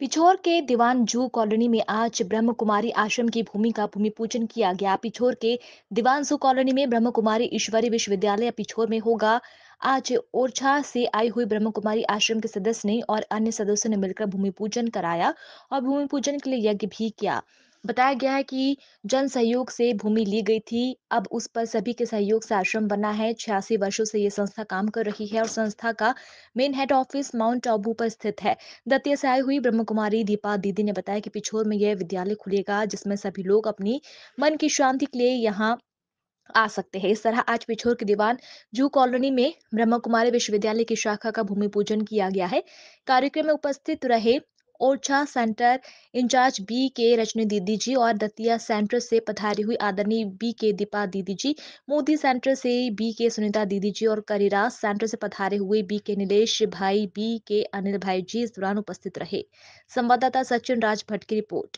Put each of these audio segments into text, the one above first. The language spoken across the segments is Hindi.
पिछोर के दीवान जू कॉलोनी में आज ब्रह्म कुमारी आश्रम की भूमि का भूमि पूजन किया गया पिछोर के दीवान जू कॉलोनी में ब्रह्म कुमारी ईश्वरी विश्वविद्यालय पिछोर में होगा आज ओरछा से आई हुई ब्रह्म कुमारी आश्रम के सदस्य ने और अन्य सदस्यों ने मिलकर भूमि पूजन कराया और भूमि पूजन के लिए यज्ञ भी किया बताया गया है कि जन सहयोग से भूमि ली गई थी अब उस पर सभी के सहयोग से आश्रम बना है छियासी वर्षों से ये संस्था काम कर रही है और संस्था का main head office Mount Abu पर स्थित है दतिया से आई हुई ब्रह्म कुमारी दीपा दीदी ने बताया कि पिछोर में यह विद्यालय खुलेगा जिसमें सभी लोग अपनी मन की शांति के लिए यहाँ आ सकते हैं इस तरह आज पिछोर के दीवान जू कॉलोनी में ब्रह्म कुमारी विश्वविद्यालय की शाखा का भूमि पूजन किया गया है कार्यक्रम में उपस्थित रहे ओरछा सेंटर इंचार्ज बी के रजनी दीदी जी और दतिया सेंटर से पधारी हुई आदरणीय बी के दीपा दीदी जी मोदी सेंटर से बी के सुनीता दीदी जी और करीरास सेंटर से पधारे हुए बी के नीलेष भाई बी के अनिल भाई जी इस दौरान उपस्थित रहे संवाददाता सचिन राज भट्ट की रिपोर्ट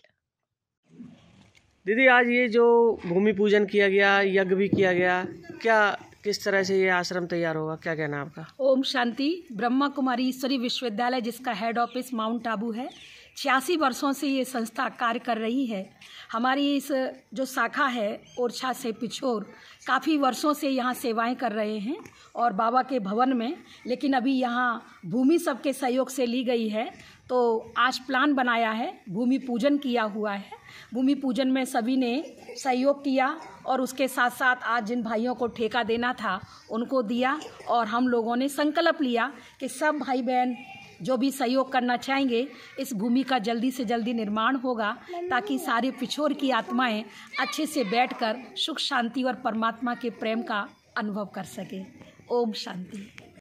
दीदी आज ये जो भूमि पूजन किया गया यज्ञ भी किया गया क्या किस तरह से ये आश्रम तैयार होगा क्या कहना आपका ओम शांति ब्रह्मा कुमारी ईश्वरी विश्वविद्यालय जिसका हेड ऑफिस माउंट आबू है छियासी वर्षों से ये संस्था कार्य कर रही है हमारी इस जो शाखा है ओरछा से पिछोर काफ़ी वर्षों से यहाँ सेवाएं कर रहे हैं और बाबा के भवन में लेकिन अभी यहाँ भूमि सबके सहयोग से ली गई है तो आज प्लान बनाया है भूमि पूजन किया हुआ है भूमि पूजन में सभी ने सहयोग किया और उसके साथ साथ आज जिन भाइयों को ठेका देना था उनको दिया और हम लोगों ने संकल्प लिया कि सब भाई बहन जो भी सहयोग करना चाहेंगे इस भूमि का जल्दी से जल्दी निर्माण होगा ताकि सारे पिछोर की आत्माएं अच्छे से बैठकर सुख शांति और परमात्मा के प्रेम का अनुभव कर सके ओम शांति